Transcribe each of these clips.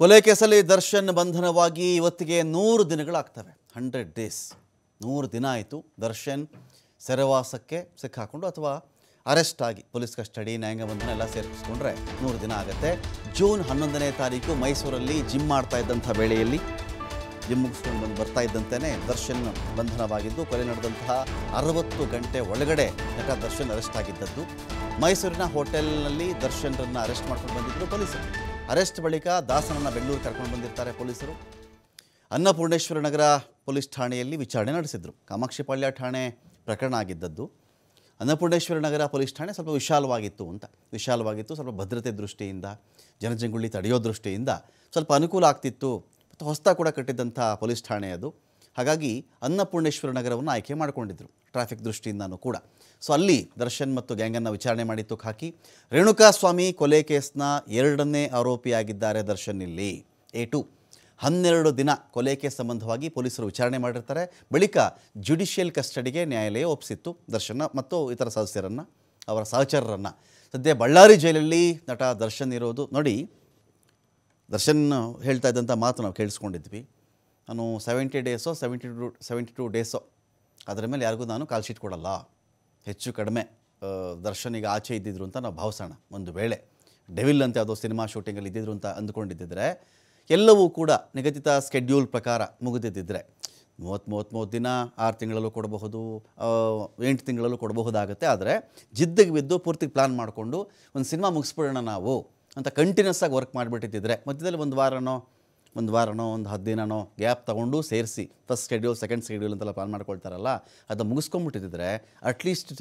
ಕೊಲೆ ಕೇಸಲ್ಲಿ ದರ್ಶನ್ ಬಂಧನವಾಗಿ ಇವತ್ತಿಗೆ ನೂರು ದಿನಗಳಾಗ್ತವೆ ಹಂಡ್ರೆಡ್ ಡೇಸ್ ನೂರು ದಿನ ಆಯಿತು ದರ್ಶನ್ ಸೆರವಾಸಕ್ಕೆ ಸಿಕ್ಕಾಕೊಂಡು ಅಥವಾ ಅರೆಸ್ಟ್ ಆಗಿ ಪೊಲೀಸ್ ಕಸ್ಟಡಿ ನ್ಯಾಯಾಂಗ ಬಂಧನ ಎಲ್ಲ ಸೇರಿಸ್ಕೊಂಡ್ರೆ ನೂರು ದಿನ ಆಗುತ್ತೆ ಜೂನ್ ಹನ್ನೊಂದನೇ ತಾರೀಕು ಮೈಸೂರಲ್ಲಿ ಜಿಮ್ ಮಾಡ್ತಾ ಇದ್ದಂಥ ವೇಳೆಯಲ್ಲಿ ಜಿಮ್ ಬಂದು ಬರ್ತಾ ಇದ್ದಂತೆಯೇ ದರ್ಶನ್ ಬಂಧನವಾಗಿದ್ದು ಕೊಲೆ ನಡೆದಂತಹ ಅರವತ್ತು ಗಂಟೆ ಒಳಗಡೆ ನಟ ದರ್ಶನ್ ಅರೆಸ್ಟ್ ಆಗಿದ್ದದ್ದು ಮೈಸೂರಿನ ಹೋಟೆಲ್ನಲ್ಲಿ ದರ್ಶನ್ರನ್ನು ಅರೆಸ್ಟ್ ಮಾಡ್ಕೊಂಡು ಬಂದಿದ್ದರು ಪೊಲೀಸರು ಅರೆಸ್ಟ್ ಬಳಿಕ ದಾಸನನ್ನು ಬೆಂಗಳೂರು ಕರ್ಕೊಂಡು ಬಂದಿರ್ತಾರೆ ಪೊಲೀಸರು ಅನ್ನಪೂರ್ಣೇಶ್ವರ ನಗರ ಪೊಲೀಸ್ ಠಾಣೆಯಲ್ಲಿ ವಿಚಾರಣೆ ನಡೆಸಿದರು ಕಾಮಾಕ್ಷಿಪಾಳ್ಯ ಠಾಣೆ ಪ್ರಕರಣ ಆಗಿದ್ದದ್ದು ಅನ್ನಪೂರ್ಣೇಶ್ವರ ನಗರ ಪೊಲೀಸ್ ಠಾಣೆ ಸ್ವಲ್ಪ ವಿಶಾಲವಾಗಿತ್ತು ಅಂತ ವಿಶಾಲವಾಗಿತ್ತು ಸ್ವಲ್ಪ ಭದ್ರತೆ ದೃಷ್ಟಿಯಿಂದ ಜನಜಂಗುಳಿ ತಡೆಯೋ ದೃಷ್ಟಿಯಿಂದ ಸ್ವಲ್ಪ ಅನುಕೂಲ ಆಗ್ತಿತ್ತು ಹೊಸ್ತಾ ಕೂಡ ಕಟ್ಟಿದ್ದಂಥ ಪೊಲೀಸ್ ಠಾಣೆ ಅದು ಹಾಗಾಗಿ ಅನ್ನಪೂರ್ಣೇಶ್ವರ ನಗರವನ್ನು ಆಯ್ಕೆ ಮಾಡಿಕೊಂಡಿದ್ದರು ಟ್ರಾಫಿಕ್ ದೃಷ್ಟಿಯಿಂದನೂ ಕೂಡ ಸೊ ಅಲ್ಲಿ ದರ್ಶನ್ ಮತ್ತು ಗ್ಯಾಂಗನ್ನು ವಿಚಾರಣೆ ಮಾಡಿ ತೂಕು ಹಾಕಿ ರೇಣುಕಾಸ್ವಾಮಿ ಕೊಲೆ ಕೇಸ್ನ ಎರಡನೇ ಆರೋಪಿಯಾಗಿದ್ದಾರೆ ದರ್ಶನ್ ಇಲ್ಲಿ ಎ ಟು ಹನ್ನೆರಡು ದಿನ ಕೊಲೆ ಕೇಸ್ ಸಂಬಂಧವಾಗಿ ಪೊಲೀಸರು ವಿಚಾರಣೆ ಮಾಡಿರ್ತಾರೆ ಬಳಿಕ ಜ್ಯುಡಿಷಿಯಲ್ ಕಸ್ಟಡಿಗೆ ನ್ಯಾಯಾಲಯ ಒಪ್ಪಿಸಿತ್ತು ದರ್ಶನ್ ಮತ್ತು ಇತರ ಸದಸ್ಯರನ್ನು ಅವರ ಸಹಚರರನ್ನು ಸದ್ಯ ಬಳ್ಳಾರಿ ಜೈಲಲ್ಲಿ ನಟ ದರ್ಶನ್ ಇರೋದು ನೋಡಿ ದರ್ಶನ್ ಹೇಳ್ತಾ ಇದ್ದಂಥ ಮಾತು ನಾವು ಕೇಳಿಸ್ಕೊಂಡಿದ್ವಿ ನಾನು ಸೆವೆಂಟಿ ಡೇಸೋ ಸೆವೆಂಟಿ ಟು ಸೆವೆಂಟಿ ಟು ಡೇಸೋ ಅದರ ಮೇಲೆ ಯಾರಿಗೂ ನಾನು ಕಾಲ್ ಶೀಟ್ ಕೊಡಲ್ಲ ಹೆಚ್ಚು ಕಡಿಮೆ ದರ್ಶನಿಗೆ ಆಚೆ ಇದ್ದಿದ್ರು ಅಂತ ನಾವು ಭಾವಿಸೋಣ ಒಂದು ವೇಳೆ ಡೆವಿಲ್ ಅಂತ ಯಾವುದೋ ಸಿನಿಮಾ ಶೂಟಿಂಗಲ್ಲಿ ಇದ್ದಿದ್ರು ಅಂತ ಅಂದ್ಕೊಂಡಿದ್ದಿದ್ರೆ ಎಲ್ಲವೂ ಕೂಡ ನಿಗದಿತ ಸ್ಕೆಡ್ಯೂಲ್ ಪ್ರಕಾರ ಮುಗಿದಿದ್ದಿದ್ರೆ ಮೂವತ್ತು ಮೂವತ್ತು ಮೂವತ್ತು ದಿನ ಆರು ತಿಂಗಳಲ್ಲೂ ಕೊಡಬಹುದು ಎಂಟು ತಿಂಗಳಲ್ಲೂ ಕೊಡಬಹುದಾಗುತ್ತೆ ಆದರೆ ಜಿದ್ದಿಗೆ ಬಿದ್ದು ಪೂರ್ತಿ ಪ್ಲ್ಯಾನ್ ಮಾಡಿಕೊಂಡು ಒಂದು ಸಿನಿಮಾ ಮುಗಿಸ್ಬಿಡೋಣ ನಾವು ಅಂತ ಕಂಟಿನ್ಯೂಸ್ ಆಗಿ ವರ್ಕ್ ಮಾಡಿಬಿಟ್ಟಿದ್ದರೆ ಮಧ್ಯದಲ್ಲಿ ಒಂದು ವಾರನೋ ಒಂದು ವಾರನೋ ಒಂದು ಹತ್ತು ದಿನನೋ ಗ್ಯಾಪ್ ತೊಗೊಂಡು ಸೇರಿಸಿ ಫಸ್ಟ್ ಶೆಡ್ಯೂಲ್ ಸೆಕೆಂಡ್ ಶೆಡ್ಯೂಲ್ ಅಂತೆಲ್ಲ ಪ್ಲಾನ್ ಮಾಡ್ಕೊಳ್ತಾರಲ್ಲ ಅದು ಮುಗಿಸ್ಕೊಂಬಿಟ್ಟಿದ್ರೆ ಅಟ್ಲೀಸ್ಟ್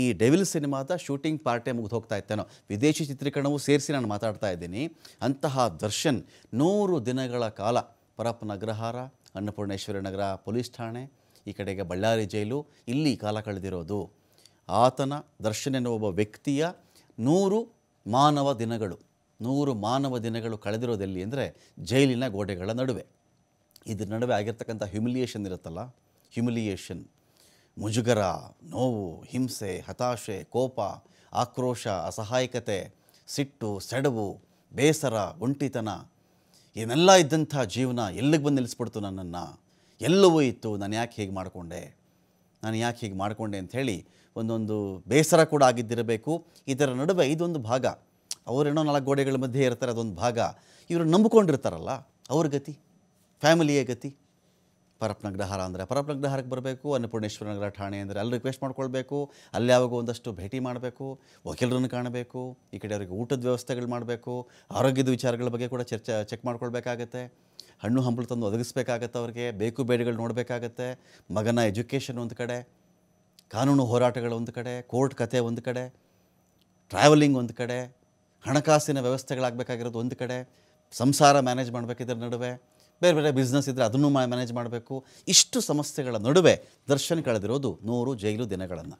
ಈ ಡೆವಿಲ್ ಸಿನಿಮಾದ ಶೂಟಿಂಗ್ ಪಾರ್ಟೇ ಮುಗಿದು ಹೋಗ್ತಾ ಇತ್ತೇನೋ ವಿದೇಶಿ ಚಿತ್ರೀಕರಣವೂ ಸೇರಿಸಿ ನಾನು ಮಾತಾಡ್ತಾ ಇದ್ದೀನಿ ಅಂತಹ ದರ್ಶನ್ ನೂರು ದಿನಗಳ ಕಾಲ ಪರಪ್ಪ ನಗ್ರಹಾರ ಅನ್ನಪೂರ್ಣೇಶ್ವರಿ ನಗರ ಪೊಲೀಸ್ ಠಾಣೆ ಈ ಕಡೆಗೆ ಬಳ್ಳಾರಿ ಜೈಲು ಇಲ್ಲಿ ಕಾಲ ಕಳೆದಿರೋದು ಆತನ ದರ್ಶನ್ ಎನ್ನುವ ಒಬ್ಬ ವ್ಯಕ್ತಿಯ ನೂರು ಮಾನವ ದಿನಗಳು ನೂರು ಮಾನವ ದಿನಗಳು ಕಳೆದಿರೋದೆಲ್ಲಿ ಅಂದರೆ ಜೈಲಿನ ಗೋಡೆಗಳ ನಡುವೆ ಇದ್ರ ನಡುವೆ ಆಗಿರ್ತಕ್ಕಂಥ ಹ್ಯುಮಿಲಿಯೇಷನ್ ಇರುತ್ತಲ್ಲ ಹ್ಯುಮಿಲಿಯೇಷನ್ ಮುಜುಗರ ನೋವು ಹಿಂಸೆ ಹತಾಶೆ ಕೋಪ ಆಕ್ರೋಶ ಅಸಹಾಯಕತೆ ಸಿಟ್ಟು ಸೆಡವು ಬೇಸರ ಒಂಟಿತನ ಏನೆಲ್ಲ ಇದ್ದಂಥ ಜೀವನ ಎಲ್ಲಿಗೆ ಬಂದು ನಿಲ್ಲಿಸ್ಬಿಡ್ತು ನನ್ನನ್ನು ಎಲ್ಲವೂ ಇತ್ತು ನಾನು ಯಾಕೆ ಹೀಗೆ ಮಾಡಿಕೊಂಡೆ ನಾನು ಯಾಕೆ ಹೀಗೆ ಮಾಡಿಕೊಂಡೆ ಅಂಥೇಳಿ ಒಂದೊಂದು ಬೇಸರ ಕೂಡ ಆಗಿದ್ದಿರಬೇಕು ಇದರ ನಡುವೆ ಇದೊಂದು ಭಾಗ ಅವರೇನೋ ನಾಲ್ಕು ಗೋಡೆಗಳ ಮಧ್ಯೆ ಇರ್ತಾರೆ ಅದೊಂದು ಭಾಗ ಇವರು ನಂಬ್ಕೊಂಡಿರ್ತಾರಲ್ಲ ಅವ್ರ ಗತಿ ಫ್ಯಾಮಿಲಿಯ ಗತಿ ಪರಪ್ನಗ್ರಹಾರ ಅಂದರೆ ಪರಪ್ನಗ್ರಹಾರಕ್ಕೆ ಬರಬೇಕು ಅನ್ನಪೂರ್ಣೇಶ್ವರ ನಗರ ಠಾಣೆ ಅಂದರೆ ಅಲ್ಲಿ ರಿಕ್ವೆಸ್ಟ್ ಮಾಡ್ಕೊಳ್ಬೇಕು ಅಲ್ಲಿ ಯಾವಾಗ ಒಂದಷ್ಟು ಭೇಟಿ ಮಾಡಬೇಕು ವಕೀಲರನ್ನು ಕಾಣಬೇಕು ಈ ಕಡೆ ಅವರಿಗೆ ಊಟದ ವ್ಯವಸ್ಥೆಗಳು ಮಾಡಬೇಕು ಆರೋಗ್ಯದ ವಿಚಾರಗಳ ಬಗ್ಗೆ ಕೂಡ ಚರ್ಚೆ ಚೆಕ್ ಮಾಡ್ಕೊಳ್ಬೇಕಾಗತ್ತೆ ಹಣ್ಣು ಹಂಪಲು ತಂದು ಒದಗಿಸ್ಬೇಕಾಗತ್ತೆ ಅವ್ರಿಗೆ ಬೇಕು ಬೇಡಿಗಳು ನೋಡಬೇಕಾಗತ್ತೆ ಮಗನ ಎಜುಕೇಷನ್ ಒಂದು ಕಡೆ ಕಾನೂನು ಹೋರಾಟಗಳು ಒಂದು ಕಡೆ ಕೋರ್ಟ್ ಕತೆ ಒಂದು ಕಡೆ ಟ್ರಾವೆಲಿಂಗ್ ಒಂದು ಕಡೆ ಹಣಕಾಸಿನ ವ್ಯವಸ್ಥೆಗಳಾಗಬೇಕಾಗಿರೋದು ಒಂದು ಕಡೆ ಸಂಸಾರ ಮ್ಯಾನೇಜ್ ಮಾಡಬೇಕಿದ್ರ ನಡುವೆ ಬೇರೆ ಬೇರೆ ಬಿಸ್ನೆಸ್ ಇದ್ದರೆ ಅದನ್ನು ಮ್ಯಾನೇಜ್ ಮಾಡಬೇಕು ಇಷ್ಟು ಸಮಸ್ಯೆಗಳ ನಡುವೆ ದರ್ಶನ್ ಕಳೆದಿರೋದು ನೂರು ಜೈಲು ದಿನಗಳನ್ನು